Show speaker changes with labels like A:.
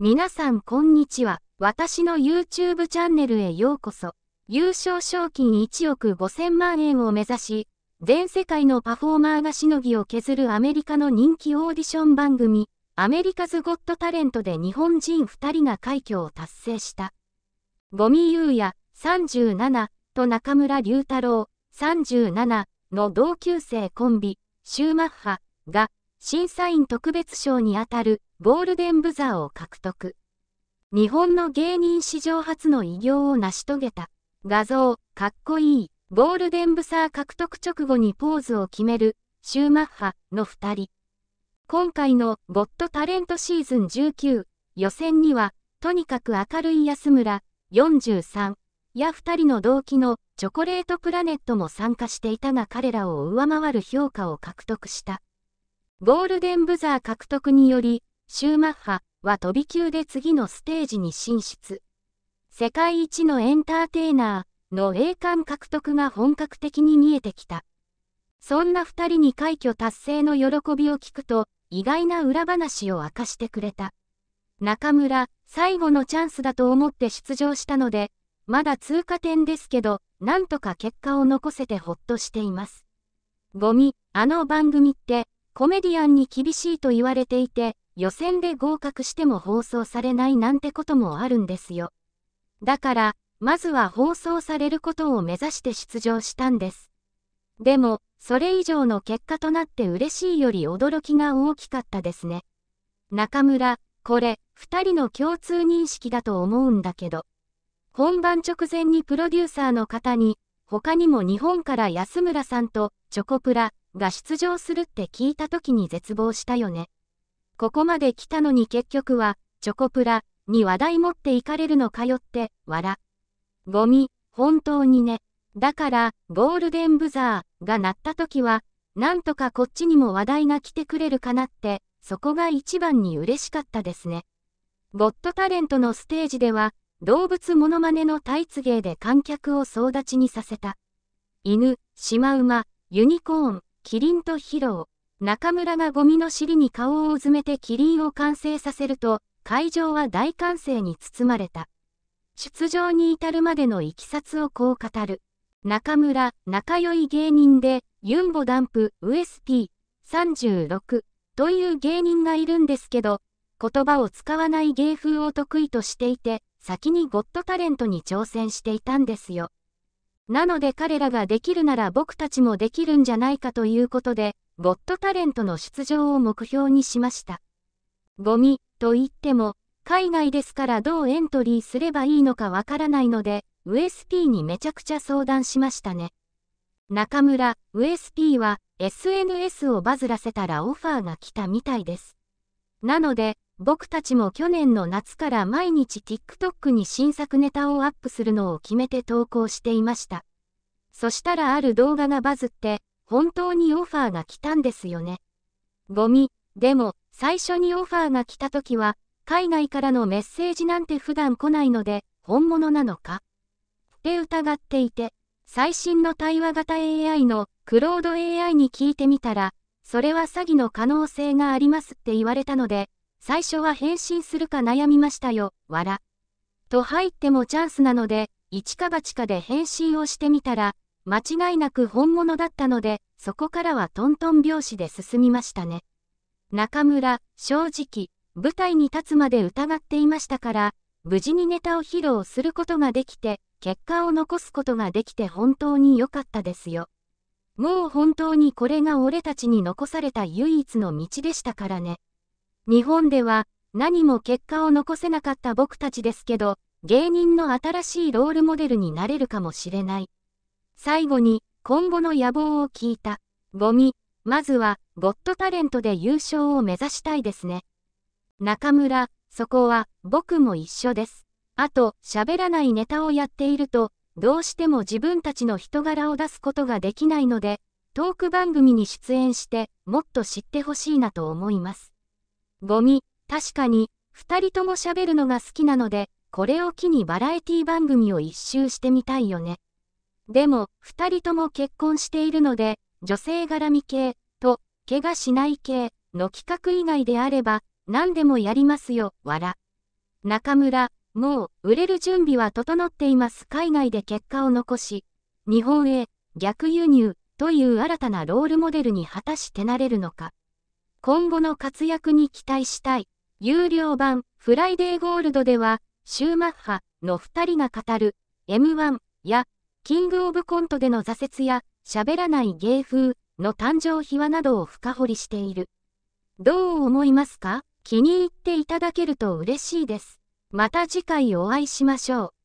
A: 皆さんこんにちは。私の YouTube チャンネルへようこそ。優勝賞金1億5000万円を目指し、全世界のパフォーマーがしのぎを削るアメリカの人気オーディション番組、アメリカズ・ゴット・タレントで日本人2人が快挙を達成した。ゴミ優也37と中村龍太郎37の同級生コンビ、シューマッハが審査員特別賞にあたるゴールデンブザーを獲得。日本の芸人史上初の偉業を成し遂げた。画像、かっこいい。ゴールデンブザー獲得直後にポーズを決める、シューマッハの2人。今回のゴッドタレントシーズン19予選には、とにかく明るい安村43や2人の同期のチョコレートプラネットも参加していたが彼らを上回る評価を獲得した。ゴールデンブザー獲得により、シューマッハは飛び級で次のステージに進出。世界一のエンターテイナーの栄冠獲得が本格的に見えてきた。そんな二人に快挙達成の喜びを聞くと、意外な裏話を明かしてくれた。中村、最後のチャンスだと思って出場したので、まだ通過点ですけど、なんとか結果を残せてほっとしています。ゴミ、あの番組って、コメディアンに厳しいと言われていて、予選で合格しても放送されないなんてこともあるんですよ。だから、まずは放送されることを目指して出場したんです。でも、それ以上の結果となって嬉しいより驚きが大きかったですね。中村、これ、二人の共通認識だと思うんだけど。本番直前にプロデューサーの方に、他にも日本から安村さんとチョコプラが出場するって聞いた時に絶望したよね。ここまで来たのに結局は、チョコプラ、に話題持っていかれるのかよって、笑。ゴミ、本当にね。だから、ゴールデンブザーが鳴った時は、なんとかこっちにも話題が来てくれるかなって、そこが一番に嬉しかったですね。ゴッドタレントのステージでは、動物モノマネのタイツ芸で観客を総立ちにさせた。犬、シマウマ、ユニコーン、キリンと披露。中村がゴミの尻に顔をうずめてキリンを完成させると、会場は大歓声に包まれた。出場に至るまでのいきさつをこう語る。中村、仲良い芸人で、ユンボダンプ USP36 という芸人がいるんですけど、言葉を使わない芸風を得意としていて、先にゴッドタレントに挑戦していたんですよ。なので彼らができるなら僕たちもできるんじゃないかということで、ゴットタレントの出場を目標にしました。ゴミと言っても、海外ですからどうエントリーすればいいのかわからないので、ウスピ p にめちゃくちゃ相談しましたね。中村、ウスピ p は SNS をバズらせたらオファーが来たみたいです。なので、僕たちも去年の夏から毎日 TikTok に新作ネタをアップするのを決めて投稿していました。そしたらある動画がバズって、本当にオファーが来たんですよね。ゴミ、でも、最初にオファーが来た時は、海外からのメッセージなんて普段来ないので、本物なのかって疑っていて、最新の対話型 AI のクロード AI に聞いてみたら、それは詐欺の可能性がありますって言われたので、最初は返信するか悩みましたよ、わら。と入ってもチャンスなので、一か八かで返信をしてみたら、間違いなく本物だったので、そこからはトントン拍子で進みましたね。中村、正直、舞台に立つまで疑っていましたから、無事にネタを披露することができて、結果を残すことができて本当に良かったですよ。もう本当にこれが俺たちに残された唯一の道でしたからね。日本では何も結果を残せなかった僕たちですけど、芸人の新しいロールモデルになれるかもしれない。最後に、今後の野望を聞いた。ゴミ、まずは、ゴッドタレントで優勝を目指したいですね。中村、そこは、僕も一緒です。あと、喋らないネタをやっていると、どうしても自分たちの人柄を出すことができないので、トーク番組に出演して、もっと知ってほしいなと思います。ゴミ、確かに、二人とも喋るのが好きなので、これを機にバラエティ番組を一周してみたいよね。でも、二人とも結婚しているので、女性絡み系と、怪我しない系の企画以外であれば、何でもやりますよ、わら。中村、もう、売れる準備は整っています。海外で結果を残し、日本へ逆輸入という新たなロールモデルに果たしてなれるのか。今後の活躍に期待したい。有料版フライデーゴールドでは、シューマッハの二人が語る M1 やキングオブコントでの挫折や、喋らない芸風の誕生秘話などを深掘りしている。どう思いますか気に入っていただけると嬉しいです。また次回お会いしましょう。